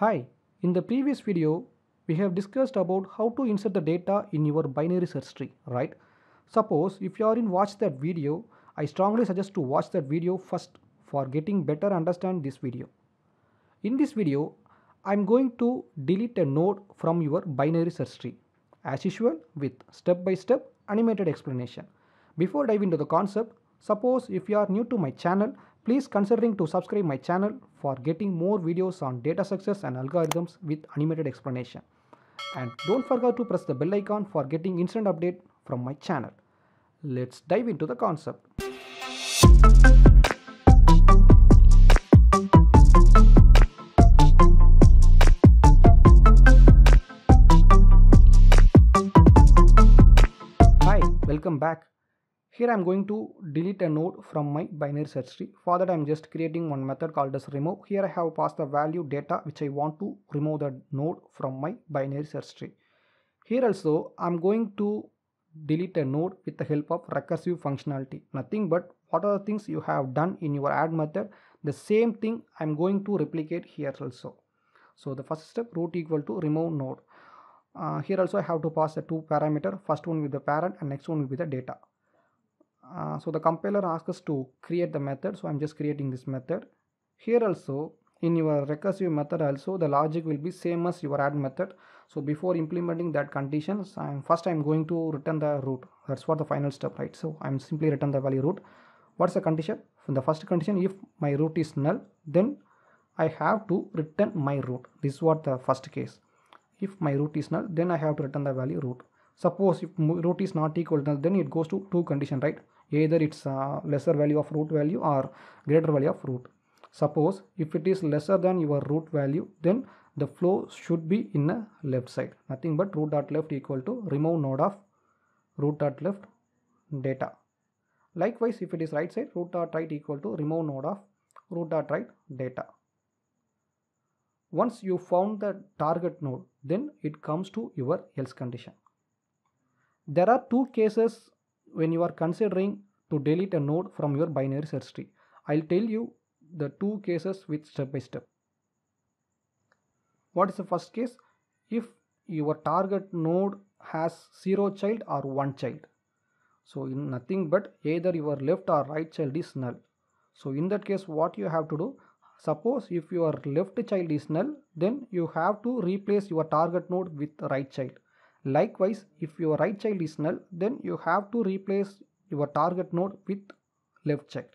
Hi, in the previous video, we have discussed about how to insert the data in your binary search tree, right? Suppose if you are in watch that video, I strongly suggest to watch that video first for getting better understand this video. In this video, I'm going to delete a node from your binary search tree as usual with step-by-step -step animated explanation. Before diving into the concept, Suppose if you are new to my channel, please considering to subscribe my channel for getting more videos on data success, and algorithms with animated explanation. And don't forget to press the bell icon for getting instant update from my channel. Let's dive into the concept. Hi, welcome back. Here I'm going to delete a node from my binary search tree. For that I'm just creating one method called as remove. Here I have passed the value data which I want to remove the node from my binary search tree. Here also I'm going to delete a node with the help of recursive functionality. Nothing but what are the things you have done in your add method. The same thing I'm going to replicate here also. So the first step root equal to remove node. Uh, here also I have to pass the two parameter first one with the parent and next one will be the data uh, so the compiler asks us to create the method so I'm just creating this method here also in your recursive method also the logic will be same as your add method so before implementing that conditions I'm first I'm going to return the root that's what the final step right so I'm simply return the value root what's the condition from the first condition if my root is null then I have to return my root this is what the first case if my root is null then I have to return the value root suppose if root is not equal then it goes to two condition right either its a lesser value of root value or greater value of root suppose if it is lesser than your root value then the flow should be in a left side nothing but root dot left equal to remove node of root dot left data likewise if it is right side root dot right equal to remove node of root dot right data once you found the target node then it comes to your else condition there are two cases when you are considering to delete a node from your binary search tree. I'll tell you the two cases with step by step. What is the first case? If your target node has 0 child or 1 child. So in nothing but either your left or right child is null. So in that case what you have to do? Suppose if your left child is null then you have to replace your target node with right child. Likewise, if your right child is null, then you have to replace your target node with left child.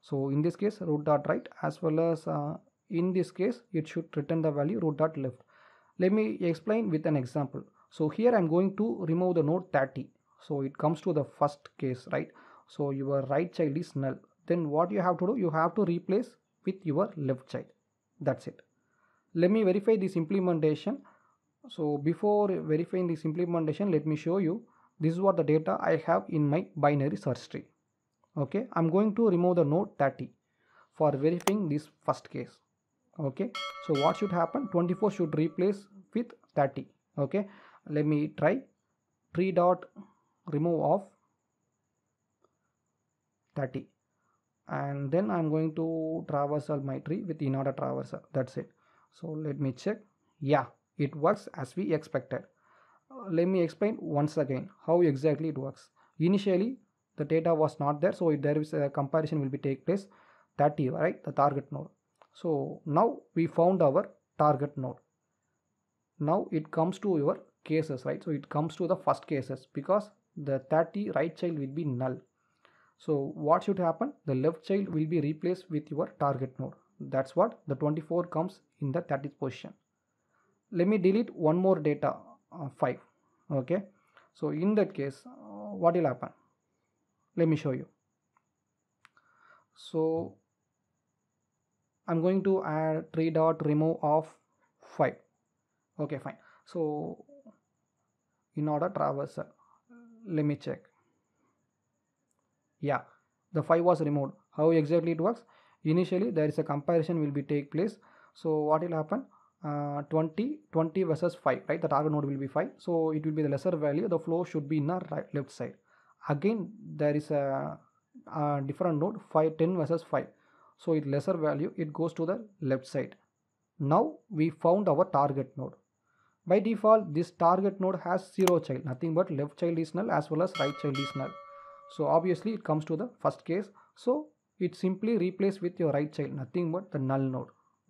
So in this case, root dot right as well as uh, in this case, it should return the value root dot left. Let me explain with an example. So here I'm going to remove the node 30. So it comes to the first case, right? So your right child is null. Then what you have to do, you have to replace with your left child. That's it. Let me verify this implementation so before verifying this implementation let me show you this is what the data I have in my binary search tree okay I'm going to remove the node 30 for verifying this first case okay so what should happen 24 should replace with 30 okay let me try tree dot remove of 30 and then I'm going to traversal my tree with in order traversal that's it so let me check yeah it works as we expected. Uh, let me explain once again how exactly it works. Initially, the data was not there, so there is a comparison will be take place that year, right? The target node. So now we found our target node. Now it comes to your cases, right? So it comes to the first cases because the 30 right child will be null. So what should happen? The left child will be replaced with your target node. That's what the 24 comes in the 30th position let me delete one more data uh, 5 okay so in that case uh, what will happen let me show you so I'm going to add tree dot remove of 5 okay fine so in order traversal let me check yeah the 5 was removed how exactly it works initially there is a comparison will be take place so what will happen uh, 20 20 versus 5 right the target node will be 5 so it will be the lesser value the flow should be in the right left side again there is a, a different node 5 10 versus 5 so it lesser value it goes to the left side now we found our target node by default this target node has zero child nothing but left child is null as well as right child is null so obviously it comes to the first case so it simply replace with your right child nothing but the null node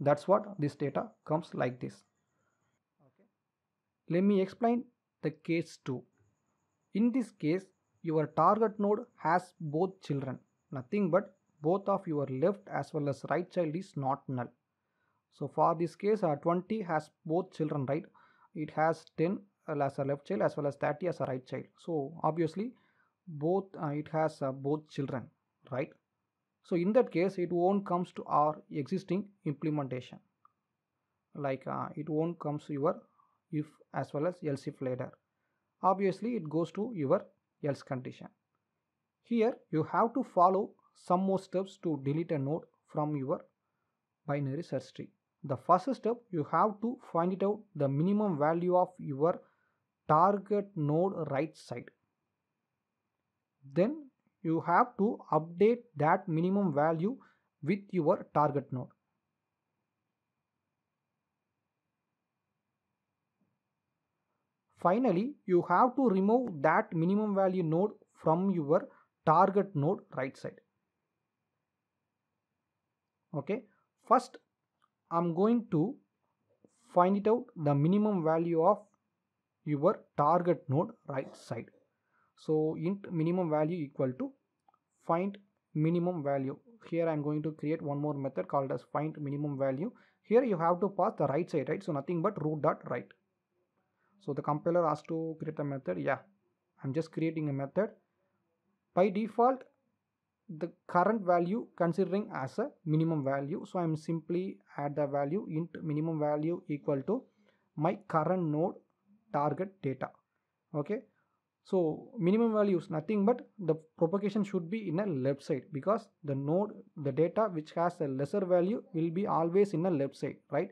that's what this data comes like this okay. let me explain the case 2 in this case your target node has both children nothing but both of your left as well as right child is not null so for this case uh, 20 has both children right it has 10 uh, as a left child as well as 30 as a right child so obviously both uh, it has uh, both children right so in that case, it won't comes to our existing implementation. Like uh, it won't comes to your if as well as else if later. Obviously, it goes to your else condition. Here, you have to follow some more steps to delete a node from your binary search tree. The first step, you have to find it out the minimum value of your target node right side. Then you have to update that minimum value with your target node. Finally, you have to remove that minimum value node from your target node right side. Okay, first I'm going to find it out the minimum value of your target node right side so int minimum value equal to find minimum value here i'm going to create one more method called as find minimum value here you have to pass the right side right so nothing but root dot right so the compiler has to create a method yeah i'm just creating a method by default the current value considering as a minimum value so i'm simply add the value int minimum value equal to my current node target data okay so minimum value is nothing but the propagation should be in a left side because the node, the data which has a lesser value will be always in a left side, right?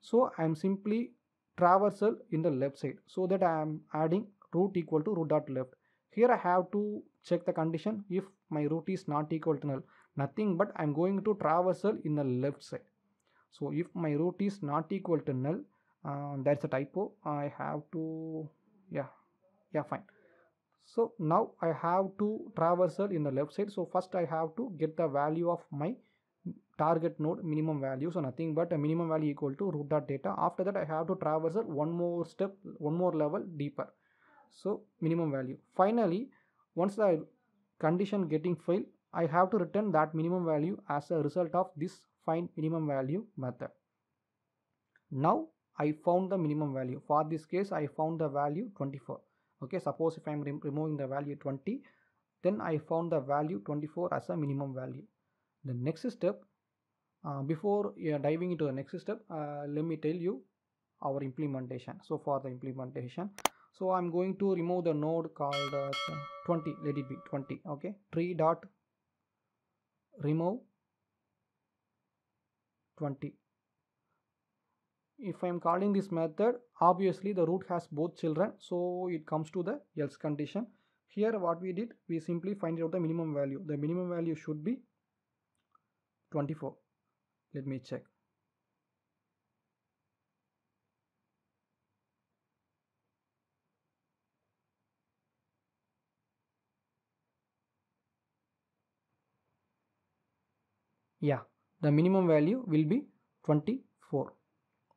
So I am simply traversal in the left side so that I am adding root equal to root dot left. Here I have to check the condition if my root is not equal to null, nothing but I am going to traversal in the left side. So if my root is not equal to null, uh, that's a typo. I have to, yeah, yeah, fine so now I have to traversal in the left side so first I have to get the value of my target node minimum value so nothing but a minimum value equal to root dot data after that I have to traversal one more step one more level deeper so minimum value finally once the condition getting fail, I have to return that minimum value as a result of this find minimum value method now I found the minimum value for this case I found the value 24 okay suppose if i'm re removing the value 20 then i found the value 24 as a minimum value the next step uh, before diving into the next step uh, let me tell you our implementation so for the implementation so i'm going to remove the node called uh, 20 let it be 20 okay tree dot remove 20 if I'm calling this method obviously the root has both children so it comes to the else condition here what we did we simply find out the minimum value the minimum value should be 24 let me check yeah the minimum value will be 24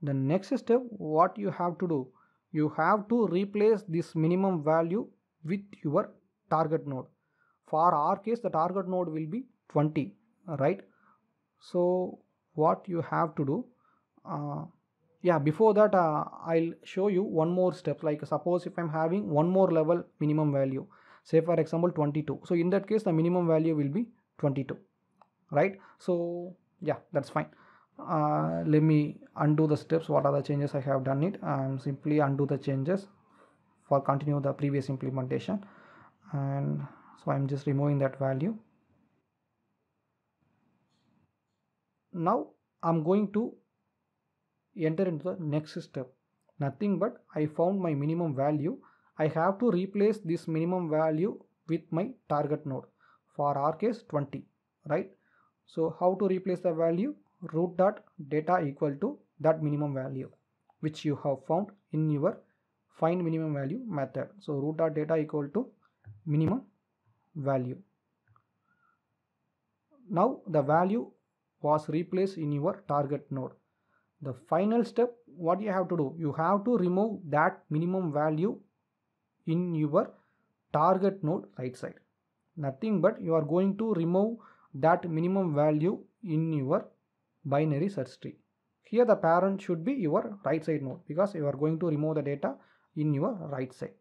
the next step what you have to do you have to replace this minimum value with your target node for our case the target node will be 20 right so what you have to do uh, yeah before that uh, i'll show you one more step like suppose if i'm having one more level minimum value say for example 22 so in that case the minimum value will be 22 right so yeah that's fine uh, let me undo the steps what are the changes I have done it and simply undo the changes for continue the previous implementation and so I'm just removing that value now I'm going to enter into the next step nothing but I found my minimum value I have to replace this minimum value with my target node for our case 20 right so how to replace the value root dot data equal to that minimum value which you have found in your find minimum value method so root dot data equal to minimum value now the value was replaced in your target node the final step what you have to do you have to remove that minimum value in your target node right side nothing but you are going to remove that minimum value in your binary search tree. Here the parent should be your right side node because you are going to remove the data in your right side.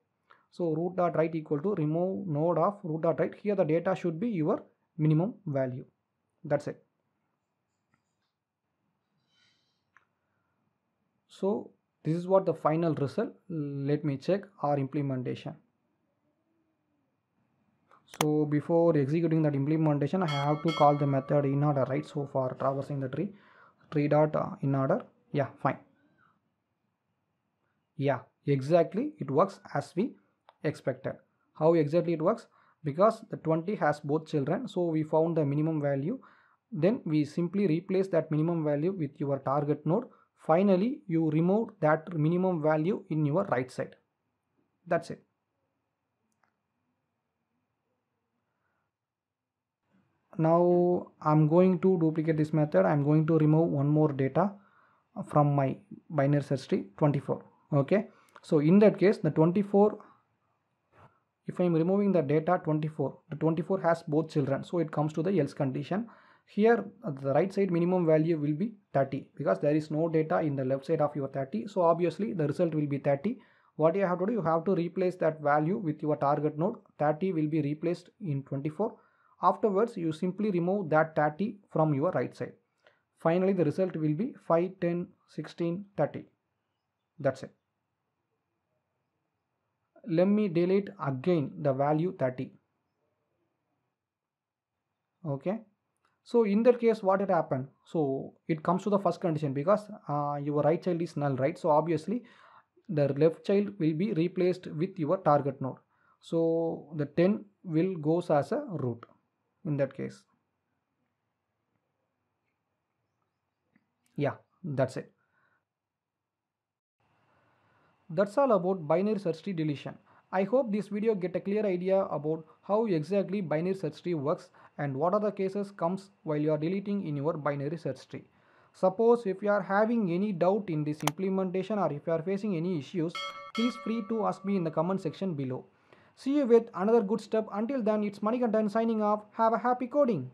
So root dot right equal to remove node of root dot right. Here the data should be your minimum value. That's it. So this is what the final result. Let me check our implementation so before executing that implementation I have to call the method in order right so for traversing the tree tree dot uh, in order yeah fine yeah exactly it works as we expected how exactly it works because the 20 has both children so we found the minimum value then we simply replace that minimum value with your target node finally you remove that minimum value in your right side that's it now i'm going to duplicate this method i'm going to remove one more data from my binary search tree 24 okay so in that case the 24 if i'm removing the data 24 the 24 has both children so it comes to the else condition here the right side minimum value will be 30 because there is no data in the left side of your 30 so obviously the result will be 30 what you have to do you have to replace that value with your target node 30 will be replaced in 24 Afterwards, you simply remove that 30 from your right side. Finally, the result will be 5, 10, 16, 30. That's it. Let me delete again the value 30. Okay. So in that case, what had happened? So it comes to the first condition because uh, your right child is null, right? So obviously the left child will be replaced with your target node. So the 10 will goes as a root in that case yeah that's it that's all about binary search tree deletion i hope this video get a clear idea about how exactly binary search tree works and what are the cases comes while you are deleting in your binary search tree suppose if you are having any doubt in this implementation or if you are facing any issues please free to ask me in the comment section below See you with another good step. Until then, it's Manikantan signing off. Have a happy coding.